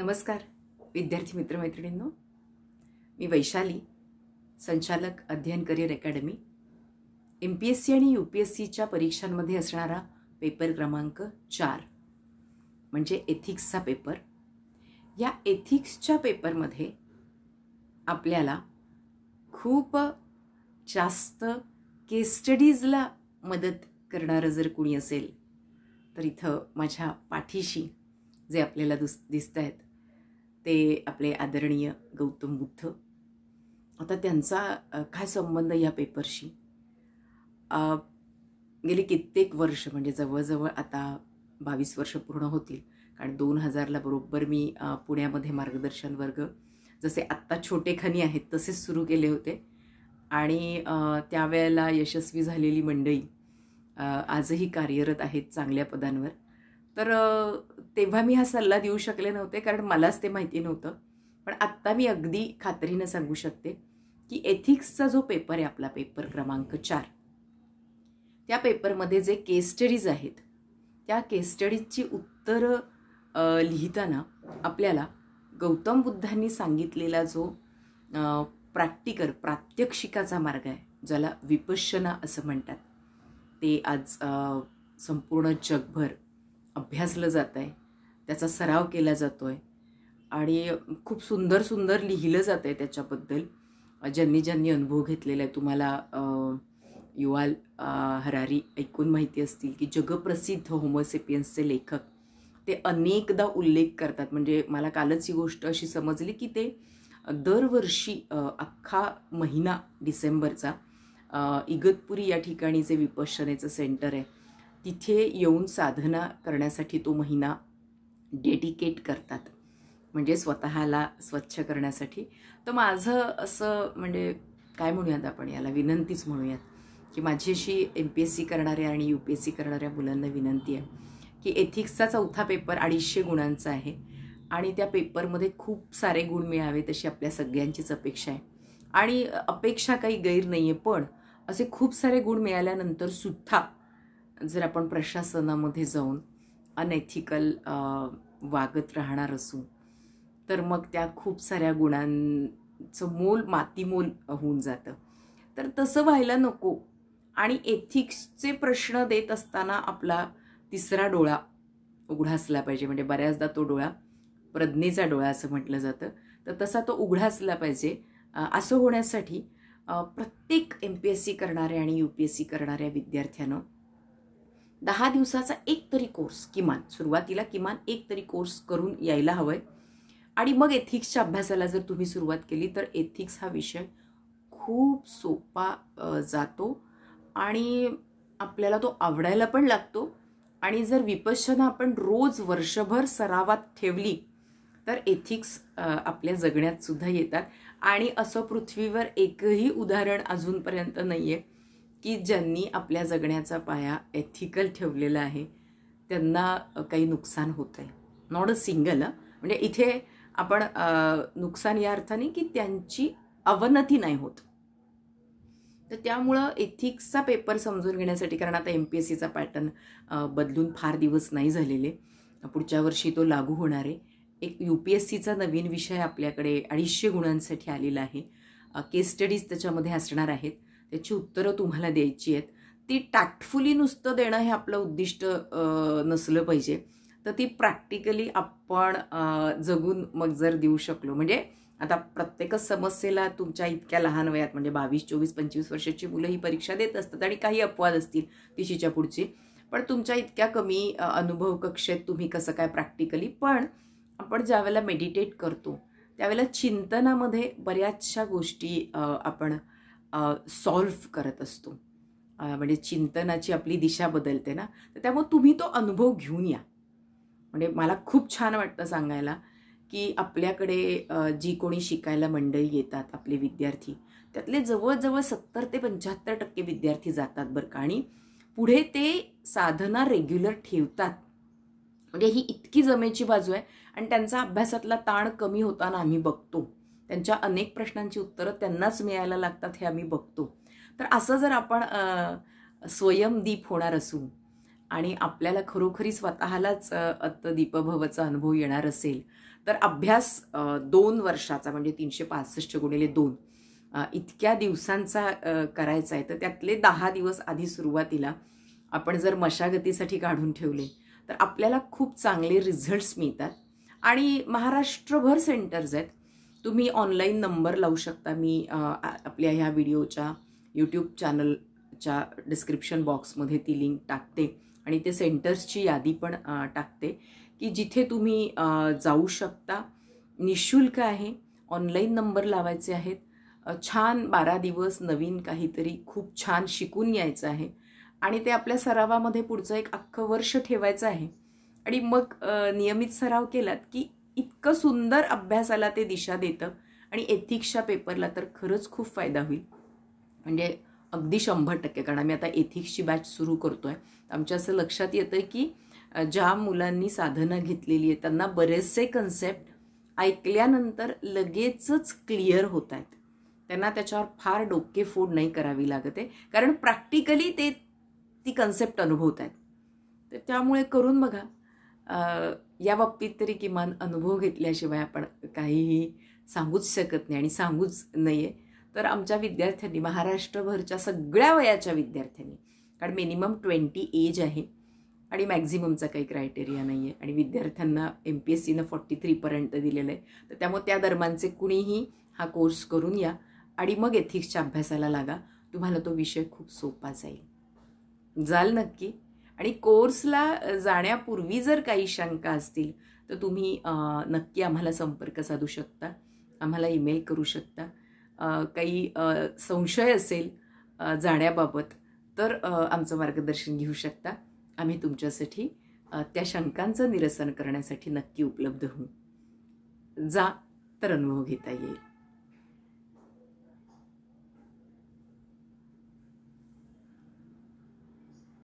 नमस्कार विद्यार्थी मित्रमैत्रिणींनो मी वैशाली संचालक अध्ययन career academy M P S C आणि यू पी एस सीच्या परीक्षांमध्ये असणारा पेपर क्रमांक चार म्हणजे एथिक्सचा पेपर या एथिक्सच्या पेपरमध्ये आपल्याला खूप जास्त केस स्टडीजला मदत करणारं जर कोणी असेल तर इथं माझ्या पाठीशी जे आपल्याला दुस दिसत आहेत ते आपले आदरणीय गौतम बुद्ध आता त्यांचा काय संबंध या पेपरशी गेली कित्येक वर्ष म्हणजे जवळजवळ आता बावीस वर्ष पूर्ण होतील कारण दोन हजारला बरोबर मी पुण्यामध्ये मार्गदर्शन वर्ग जसे आत्ता छोटेखानी आहेत तसेच सुरू केले होते आणि त्यावेळेला यशस्वी झालेली मंडळी आजही कार्यरत आहेत चांगल्या पदांवर तर तेव्हा मी हा सल्ला देऊ शकले नव्हते कारण मलाच ते माहिती नव्हतं पण आत्ता मी अगदी खात्रीनं सांगू शकते की एथिक्सचा जो पेपर आहे आपला पेपर क्रमांक चार त्या पेपरमध्ये जे केस स्टडीज आहेत त्या केस स्टडीजची उत्तरं लिहिताना आपल्याला गौतम बुद्धांनी सांगितलेला जो प्रॅक्टिकल प्रात्यक्षिकाचा मार्ग आहे ज्याला विपश्यना असं म्हणतात ते आज संपूर्ण जगभर अभ्यासलं जात आहे त्याचा सराव केला जातो आहे आणि खूप सुंदर सुंदर लिहिलं जातं आहे त्याच्याबद्दल ज्यांनी ज्यांनी अनुभव घेतलेला आहे तुम्हाला युवाल हरारी ऐकून माहिती असतील की जगप्रसिद्ध होमोसेपियन्सचे लेखक ते अनेकदा उल्लेख करतात म्हणजे मला कालच ही गोष्ट अशी समजली की ते दरवर्षी अख्खा महिना डिसेंबरचा इगतपुरी या ठिकाणी जे विपश्यनेचं सेंटर आहे तिथे येऊन साधना करण्यासाठी तो महिना डेडिकेट करतात म्हणजे स्वतःला स्वच्छ करण्यासाठी तर माझं असं म्हणजे काय म्हणूयात आपण याला विनंतीच म्हणूयात की माझी अशी एम पी एस सी करणाऱ्या आणि यू पी एस सी करणाऱ्या मुलांना विनंती आहे की एथिक्सचा चौथा पेपर अडीचशे गुणांचा आहे आणि त्या पेपरमध्ये खूप सारे गुण मिळावेत अशी आपल्या सगळ्यांचीच अपेक्षा आहे आणि अपेक्षा काही गैर नाही आहे पण असे खूप सारे गुण मिळाल्यानंतर सुद्धा जर आपण प्रशासनामध्ये जाऊन अनएथिकल वागत राहणार असू तर मग त्या खूप साऱ्या गुणांचं मोल मातीमोल होऊन जातं तर तसं व्हायला नको आणि एथिक्सचे प्रश्न देत असताना आपला तिसरा डोळा उघडा असला पाहिजे म्हणजे बऱ्याचदा तो डोळा प्रज्ञेचा डोळा असं म्हटलं जातं तर तसा तो उघडा असला पाहिजे असं होण्यासाठी प्रत्येक एम पी एस सी करणाऱ्या आणि यू पी एस सी करणाऱ्या विद्यार्थ्यानं दहा दिवसाचा एक तरी कोर्स किमान सुरुवातीला किमान एक तरी कोर्स करून यायला हवं आहे आणि मग एथिक्सच्या अभ्यासाला जर तुम्ही सुरुवात केली तर एथिक्स हा विषय खूप सोपा जातो आणि आपल्याला तो आवडायला पण लागतो आणि जर विपश्यना आपण रोज वर्षभर सरावात ठेवली तर एथिक्स आपल्या जगण्यात सुद्धा येतात आणि असं पृथ्वीवर एकही उदाहरण अजूनपर्यंत नाही आहे की ज्यांनी आपल्या जगण्याचा पाया एथिकल ठेवलेला आहे त्यांना काही नुकसान होत आहे नॉट अ सिंगल म्हणजे इथे आपण नुकसान या अर्थाने की त्यांची अवनती नाही होत तर त्यामुळं एथिक्सचा पेपर समजून घेण्यासाठी कारण आता एम पी एस सीचा पॅटर्न बदलून फार दिवस नाही झालेले पुढच्या वर्षी तो लागू होणार आहे एक यू पी एस सीचा नवीन विषय आपल्याकडे अडीचशे गुणांसाठी आलेला आहे केस स्टडीज त्याच्यामध्ये असणार आहेत त्याची उत्तरं तुम्हाला द्यायची आहेत ती टॅक्टफुली नुसतं देणं हे आपलं उद्दिष्ट नसलं पाहिजे तर ती प्रॅक्टिकली आपण जगून मग जर देऊ शकलो म्हणजे आता प्रत्येकच समस्येला तुमच्या इतक्या लहान वयात म्हणजे बावीस चोवीस पंचवीस वर्षाची मुलं ही परीक्षा देत असतात आणि काही अपवाद असतील तिशीच्या पुढची पण तुमच्या इतक्या कमी अनुभव कक्षेत तुम्ही कसं काय प्रॅक्टिकली पण आपण ज्यावेळेला मेडिटेट करतो त्यावेळेला चिंतनामध्ये बऱ्याचशा गोष्टी आपण सॉल्व्ह करत असतो म्हणजे चिंतनाची आपली दिशा बदलते ना तर त्यामुळे तुम्ही तो अनुभव घेऊन या म्हणजे मला खूप छान वाटतं सांगायला की आपल्याकडे जी कोणी शिकायला मंडळी येतात आपले विद्यार्थी त्यातले जवळजवळ सत्तर ते पंच्याहत्तर टक्के विद्यार्थी जातात बरं का आणि पुढे ते साधना रेग्युलर ठेवतात म्हणजे ही इतकी जमेची बाजू आहे आणि त्यांचा अभ्यासातला ताण कमी होताना आम्ही बघतो त्यांच्या अनेक प्रश्नांची उत्तरं त्यांनाच मिळायला लागतात हे आम्ही बघतो तर असं जर आपण स्वयंदीप होणार असू आणि आपल्याला खरोखरी स्वतःलाच दीपभवचा अनुभव येणार असेल तर अभ्यास दोन वर्षाचा म्हणजे तीनशे पासष्ट गुणिले दोन इतक्या दिवसांचा करायचा आहे तर त्यातले दहा दिवस आधी सुरुवातीला आपण जर मशागतीसाठी काढून ठेवले तर आपल्याला खूप चांगले रिझल्ट्स मिळतात आणि महाराष्ट्रभर सेंटर्स आहेत तुम्ही ऑनलाईन नंबर लावू शकता मी आपल्या ह्या व्हिडिओच्या यूट्यूब चॅनलच्या डिस्क्रिप्शन बॉक्समध्ये ती लिंक टाकते आणि ते सेंटर्सची यादी पण टाकते की जिथे तुम्ही जाऊ शकता निशुल्क आहे ऑनलाईन नंबर लावायचे आहेत छान बारा दिवस नवीन काहीतरी खूप छान शिकून यायचं आहे आणि ते आपल्या सरावामध्ये पुढचं एक अख्खं वर्ष ठेवायचं आहे आणि मग नियमित सराव केलात की इतकं सुंदर अभ्यासाला ते दिशा देतं आणि एथिक्सच्या पेपरला तर खरंच खूप फायदा होईल म्हणजे अगदी शंभर टक्के कारण आम्ही आता एथिक्सची बॅच सुरू करतो आहे आमच्या असं लक्षात येतं की ज्या मुलांनी साधनं घेतलेली आहे त्यांना बरेचसे कन्सेप्ट ऐकल्यानंतर लगेचच क्लिअर होत आहेत त्यांना त्याच्यावर फार डोकेफोड नाही करावी लागते कारण प्रॅक्टिकली ते ती कन्सेप्ट अनुभवत आहेत तर त्यामुळे करून बघा या बाबतीत तरी किमान अनुभव घेतल्याशिवाय आपण काहीही सांगूच शकत नाही आणि सांगूच नाही आहे तर आमच्या विद्यार्थ्यांनी महाराष्ट्रभरच्या सगळ्या वयाच्या विद्यार्थ्यांनी कारण मिनिमम ट्वेंटी एज आहे आणि मॅक्झिममचा काही क्रायटेरिया नाही आहे आणि विद्यार्थ्यांना एम पी एस सीनं फॉर्टी थ्रीपर्यंत दिलेलं आहे तर त्यामुळे त्या दरम्यानचे कुणीही हा कोर्स करून या आणि मग एथिक्सच्या अभ्यासाला लागा तुम्हाला तो विषय खूप सोपा जाईल जाल नक्की आणि कोर्सला जाण्यापूर्वी जर काही शंका असतील तर तुम्ही नक्की आम्हाला संपर्क साधू शकता आम्हाला ईमेल करू शकता काही संशय असेल जाण्याबाबत तर आमचं मार्गदर्शन घेऊ शकता आम्ही तुमच्यासाठी त्या शंकांचं निरसन करण्यासाठी नक्की उपलब्ध होऊ जा तर अनुभव घेता येईल